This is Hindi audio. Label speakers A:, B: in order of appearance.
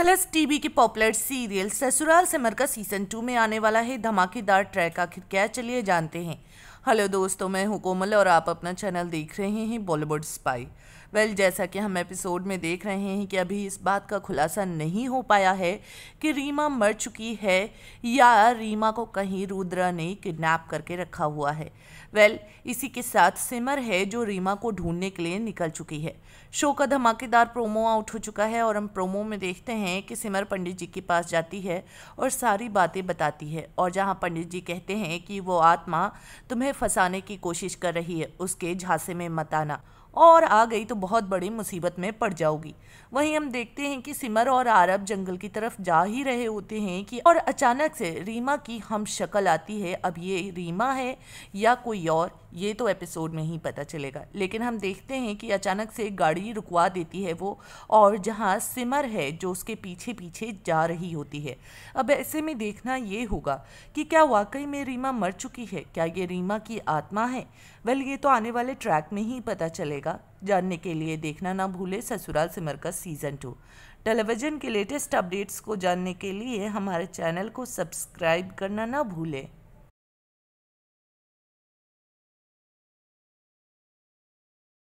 A: कलर्स टीवी के popular serial Sasural Simar Ka season two में आने वाला है धमाकेदार ट्रैक आखिर क्या चलिए जानते हैं हेलो दोस्तों मैं हूं कोमल और आप अपना चैनल देख रहे हैं बॉलीवुड स्पाई वेल well, जैसा कि हम एपिसोड में देख रहे हैं कि अभी इस बात का खुलासा नहीं हो पाया है कि रीमा मर चुकी है या रीमा को कहीं रुद्रा ने किडनैप करके रखा हुआ है वेल well, इसी के साथ सिमर है जो रीमा को ढूंढने के लिए निकल चुकी है शो का धमाकेदार प्रोमो आउट हो चुका है और हम प्रोमो में देखते हैं कि सिमर पंडित जी के पास जाती है और सारी बातें बताती है और जहाँ पंडित जी कहते हैं कि वो आत्मा तुम्हें फंसाने की कोशिश कर रही है उसके झांसे में मत आना और आ गई तो बहुत बड़ी मुसीबत में पड़ जाओगी वहीं हम देखते हैं कि सिमर और आरब जंगल की तरफ जा ही रहे होते हैं कि और अचानक से रीमा की हम शक्ल आती है अब ये रीमा है या कोई और ये तो एपिसोड में ही पता चलेगा लेकिन हम देखते हैं कि अचानक से गाड़ी रुकवा देती है वो और जहाँ सिमर है जो उसके पीछे पीछे जा रही होती है अब ऐसे में देखना ये होगा कि क्या वाकई में रीमा मर चुकी है क्या ये रीमा की आत्मा है वेल ये तो आने वाले ट्रैक में ही पता चलेगा मिलेगा जानने के लिए देखना ना भूले Sasural Simar Ka season two television के लेटेस्ट अपडेट्स को जानने के लिए हमारे चैनल को सब्सक्राइब करना ना भूलें